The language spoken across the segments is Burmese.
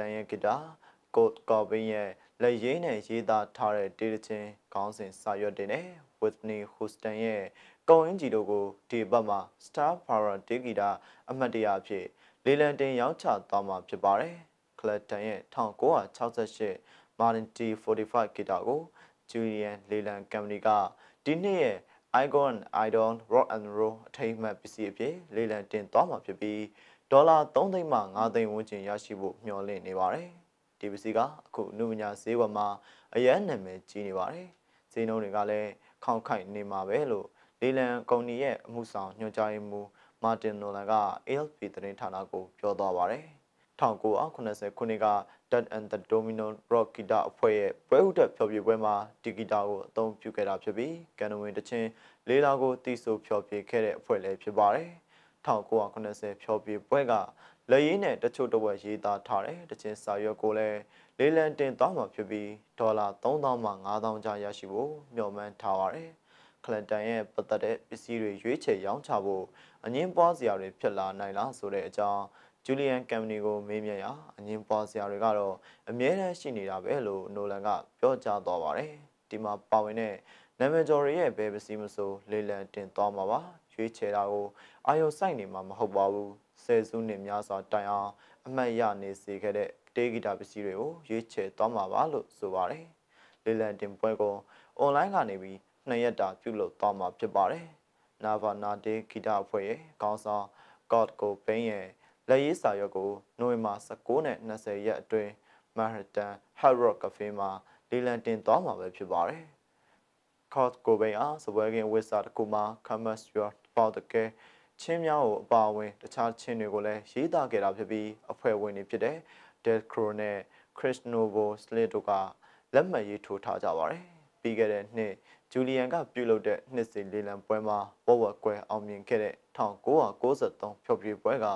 တန်ရဲ့ဂီတာကို့ကော်ဘင်းရဲ့လက်ရင်းနဲ့ရေးသားထားတဲ့တေးသချင်းခေါင်းစဉ်စာရွက်တွေနဲ့ Whitney Houston ရဲ့ကောင်းအင်ဂျီတို့ကိုဒီဘက်မှာ Star Power တေးဂီတာ အမှတ်တရအဖြစ် လေလံတင်ရောင်းချသွားမှာဖြစ်ပါတယ်။ Clapton ရဲ့1968 Martin T45 ဂီတာကို Julian Leland Company ကဒီနှစ်ရဲ့ Icon Idol Rock and Roll အထိမ်းအမှတ်ပစ္စည်းအဖြစ်လေလံတင်သွားမှာဖြစ်ပြီးဒေါ်လာ3သိန်းမှ5သိန်းဝန်းကျင်ရရှိဖို့မျှော်လင့်နေပါတယ်။ DBC ကအခုနုပညာဈေးကွက်မှာ အရန်နာမည်ကြီးနေပါတယ်။ဈေးနှုန်းတွေကလည်းခေါင်ခိုက်နေမှာပဲလို့လေလံကုမ္ပဏီရဲ့အမှုဆောင်ညွှန်ကြားရေးမှူးမာတင်နိုလန်က AFP သတင်းဌာနကိုပြောသွားပါတယ်။1980ခုနှစ်က Dead and the Domino Rock Guitar အဖွဲ့ရဲ့ပွဲဥတက်ဖျော်ဖြေပွဲမှာဒီဂီတာကိုအသုံးပြုခဲ့တာဖြစ်ပြီးကန်နဝင်တချင်းလေးလာကိုတီးဆိုဖျော်ဖြေခဲ့တဲ့အဖွဲ့လည်းဖြစ်ပါတယ်။1980ဖျော်ဖြေပွဲကလက်ရေးနဲ့တချို့တဝက်ရေးသားထားတဲ့တခြင်းစာရွက်ကိုလည်းလေးလံတင်သွားမှာဖြစ်ပြီးဒေါ်လာ3000မှ5000ကျရရှိဖို့မျှော်မှန်းထားပါတယ်။ကလန်တန်ရဲ့ပတ်သက်တဲ့ပစ္စည်းတွေရွေးချယ်ရောင်းချဖို့အငင်းပွားစရာတွေဖြစ်လာနိုင်လားဆိုတဲ့အကြောင်းဂျူလီယန်ကမ်ပဏီကိုမေးမြန်းရာအငင်းပွားစရာတွေကတော့အများအားရှိနေတာပဲလို့နိုလန်ကပြောကြားသွားပါတယ်။ဒီမှာပါဝင်တဲ့နာမည်ကျော်တွေရဲ့ဘယ်ပစ္စည်းမဆိုလေးလံတင်သွားမှာပါရွေးချယ်တာကိုအာရုံစိုက်နေမှာမဟုတ်ပါဘူးဆယ်စုနှစ်များစွာတိုင်အောင်အမှတ်ရနေစေခဲ့တဲ့တေဂီတာပစ္စည်းတွေကိုရွေးချယ်သွားမှာပါလို့ဆိုပါတယ်လေလံတင်ပွဲကိုအွန်လိုင်းကနေပြီးနှစ်ရက်တာပြုလုပ်သွားမှာဖြစ်ပါတယ်နာဗာနာတေဂီတာအဖွဲ့ရဲ့ခေါင်းဆောင် God ကိုဘင်းရဲ့လက်ရေးစာရွက်ကိုနိုဝင်ဘာ19နဲ့20ရက်အတွင်း Manhattan Hard Rock Cafe မှာလေလံတင်သွားမှာပဲဖြစ်ပါတယ်။ cause ကိုပိန်အားစပွဲကင်းဝစ်စာတကူမှာ commerce your ပေါ့တကယ်ချင်းများကိုအပါအဝင်တခြားချင်းတွေကိုလည်းရေးသားခဲ့တာဖြစ်ပြီးအဖွဲ့ဝင်တွေဖြစ်တဲ့ Del Cro နဲ့ Chris Novo Slit တို့ကလက်မှတ်ရေးထိုးထားကြပါတယ်။ပြီးခဲ့တဲ့နှစ်ဂျူလီယန်ကပြုလုပ်တဲ့နှစ်စဉ်လေလံပွဲမှာဝဝကွဲအောင်မြင်ခဲ့တဲ့1993ဖျော်ဖြေပွဲက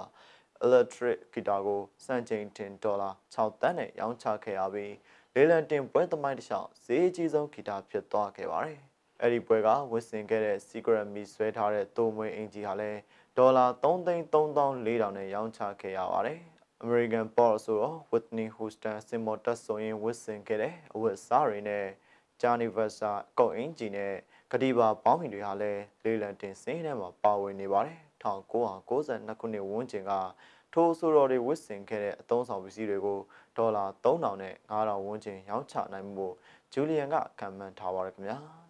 electric guitar ကိုစံချိန်တင်ဒေါ်လာ6သန်းနဲ့ရောင်းချခဲ့ရပြီးလေလံတင်ပွဲသမိုင်းတစ်လျှောက်ဈေးအကြီးဆုံးဂီတဖြစ်သွားခဲ့ပါတယ်။အဲ့ဒီပွဲကဝတ်ဆင်ခဲ့တဲ့ Secret Me ဆွဲထားတဲ့သုံးမွေအင်ဂျီဟာလည်းဒေါ်လာ3,3400နဲ့ရောင်းချခဲ့ရပါတယ်။ American Pop ဆိုတော့ Whitney Houston စင်မော်တက်ဆိုရင်ဝတ်ဆင်ခဲ့တဲ့အဝတ်အစားတွေနဲ့ Johnny Versa အကုတ်အင်ဂျီနဲ့ကတိပါပေါင်းမိတွေဟာလည်းလေလံတင်စင်းထဲမှာပါဝင်နေပါတယ်။1992ခုနှစ်ဝန်းကျင်ကထိုးဆိုတော်တွေဝစ်ဆင်ခဲ့တဲ့အသုံးဆောင်ပစ္စည်းတွေကိုဒေါ်လာ3000နဲ့5000ဝန်းကျင်ရောင်းချနိုင်မှုကိုဂျူလီယန်ကခံမှန်းထားပါရခင်ဗျာ။